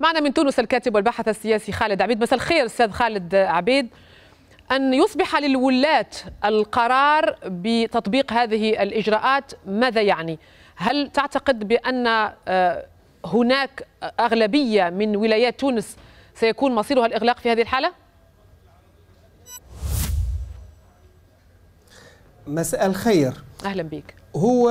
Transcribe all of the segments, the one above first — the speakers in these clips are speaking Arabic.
معنا من تونس الكاتب والباحث السياسي خالد عبيد مساء الخير استاذ خالد عبيد ان يصبح للولاة القرار بتطبيق هذه الاجراءات ماذا يعني هل تعتقد بان آه، هناك اغلبيه من ولايات تونس سيكون مصيرها الاغلاق في هذه الحاله مساء الخير اهلا بك هو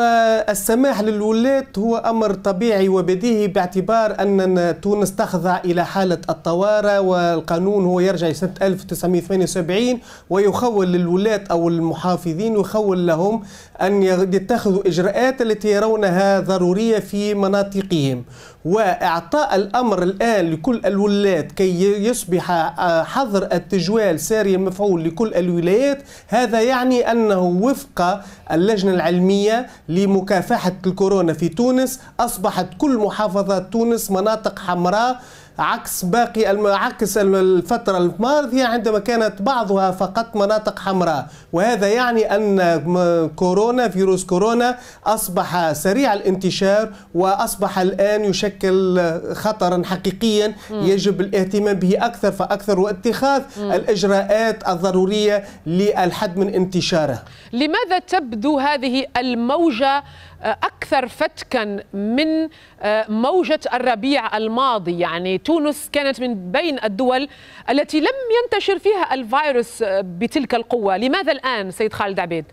السماح للولاة هو أمر طبيعي وبديهي باعتبار أن تونس تخضع إلى حالة الطوارئ والقانون هو يرجع لسنة 1978 ويخول للولاة أو المحافظين يخول لهم أن يتخذوا إجراءات التي يرونها ضرورية في مناطقهم وإعطاء الأمر الآن لكل الولاة كي يصبح آه، حظر التجوال ساري المفعول لكل الولايات هذا يعني أنه وفق اللجنة العلمية الوطنية لمكافحة الكورونا في تونس أصبحت كل محافظات تونس مناطق حمراء عكس باقي الم... عكس الفترة الماضية عندما كانت بعضها فقط مناطق حمراء وهذا يعني أن كورونا فيروس كورونا أصبح سريع الانتشار وأصبح الآن يشكل خطرا حقيقيا يجب الاهتمام به أكثر فأكثر واتخاذ الإجراءات الضرورية للحد من انتشاره لماذا تبدو هذه الموجة أكثر فتكا من آه، موجة الربيع الماضي يعني تونس كانت من بين الدول التي لم ينتشر فيها الفيروس آه، بتلك القوة لماذا الآن سيد خالد عبيد؟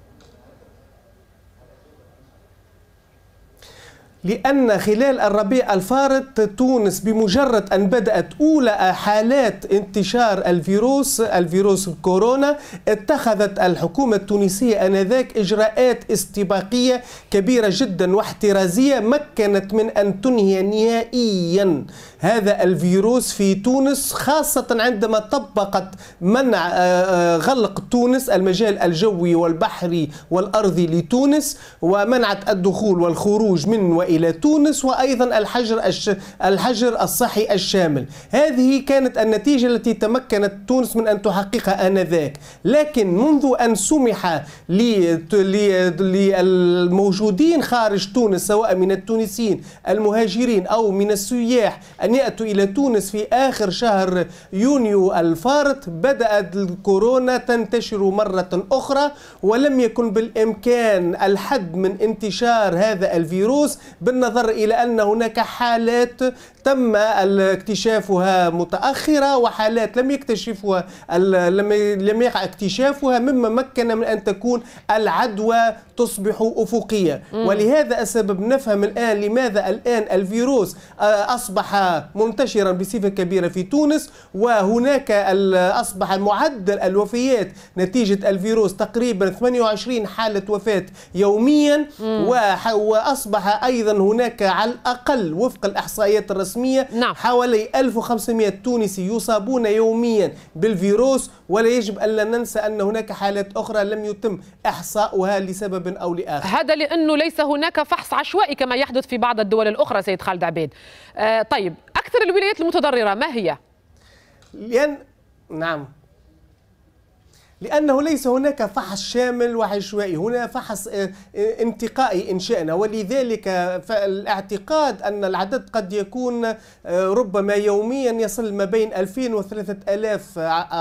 لأن خلال الربيع الفارط تونس بمجرد أن بدأت أولى حالات انتشار الفيروس الفيروس الكورونا اتخذت الحكومة التونسية أنذاك إجراءات استباقية كبيرة جدا واحترازية مكنت من أن تنهي نهائيا هذا الفيروس في تونس خاصة عندما طبقت منع آه، آه، غلق تونس المجال الجوي والبحري والأرضي لتونس ومنعت الدخول والخروج من وإلى إلى تونس وأيضا الحجر الش... الحجر الصحي الشامل هذه كانت النتيجة التي تمكنت تونس من أن تحققها آنذاك لكن منذ أن سمح للموجودين خارج تونس سواء من التونسيين المهاجرين أو من السياح أن يأتوا إلى تونس في آخر شهر يونيو الفارط بدأت الكورونا تنتشر مرة أخرى ولم يكن بالإمكان الحد من انتشار هذا الفيروس بالنظر إلى أن هناك حالات تم اكتشافها متأخرة وحالات لم يكتشفها لم يقع اكتشافها مما مكن من أن تكون العدوى تصبح أفقية ولهذا السبب نفهم الآن لماذا الآن الفيروس آه، أصبح منتشرا بصفة كبيرة في تونس وهناك أصبح معدل الوفيات نتيجة الفيروس تقريبا 28 حالة وفاة يوميا وأصبح أيضا هناك على الأقل وفق الإحصائيات الرسمية نعم. حوالي 1500 تونسي يصابون يوميا بالفيروس ولا يجب ألا ننسى أن هناك حالات أخرى لم يتم إحصاؤها لسبب أو لآخر هذا لأنه ليس هناك فحص عشوائي كما يحدث في بعض الدول الأخرى سيد خالد عبيد آه طيب أكثر الولايات المتضررة ما هي؟ لأن نعم لأنه ليس هناك فحص شامل وعشوائي هنا فحص آه، آه، انتقائي إن شئنا ولذلك فالاعتقاد أن العدد قد يكون آه، ربما يوميا يصل ما بين 2000 و 3000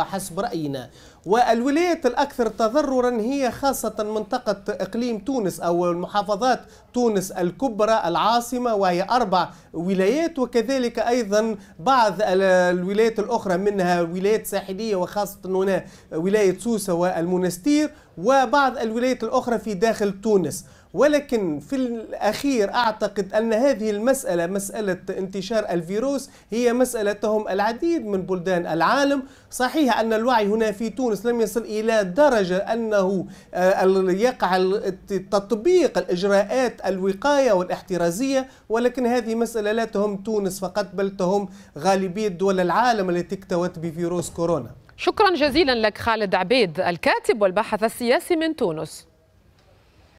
حسب رأينا والولايات الأكثر تضررا هي خاصة منطقة إقليم تونس أو محافظات تونس الكبرى العاصمة وهي أربع ولايات وكذلك أيضا بعض الولايات الأخرى منها ولايات ساحلية وخاصة هنا ولاية سوسة والمنستير وبعض الولايات الأخرى في داخل تونس ولكن في الأخير أعتقد أن هذه المسألة مسألة انتشار الفيروس هي مسألة تهم العديد من بلدان العالم صحيح أن الوعي هنا في تونس لم يصل إلى درجة أنه آه، يقع تطبيق الإجراءات الوقاية والاحترازية ولكن هذه مسألة لا تهم تونس فقط بل تهم غالبية دول العالم التي اكتوت بفيروس كورونا شكرا جزيلا لك خالد عبيد الكاتب والباحث السياسي من تونس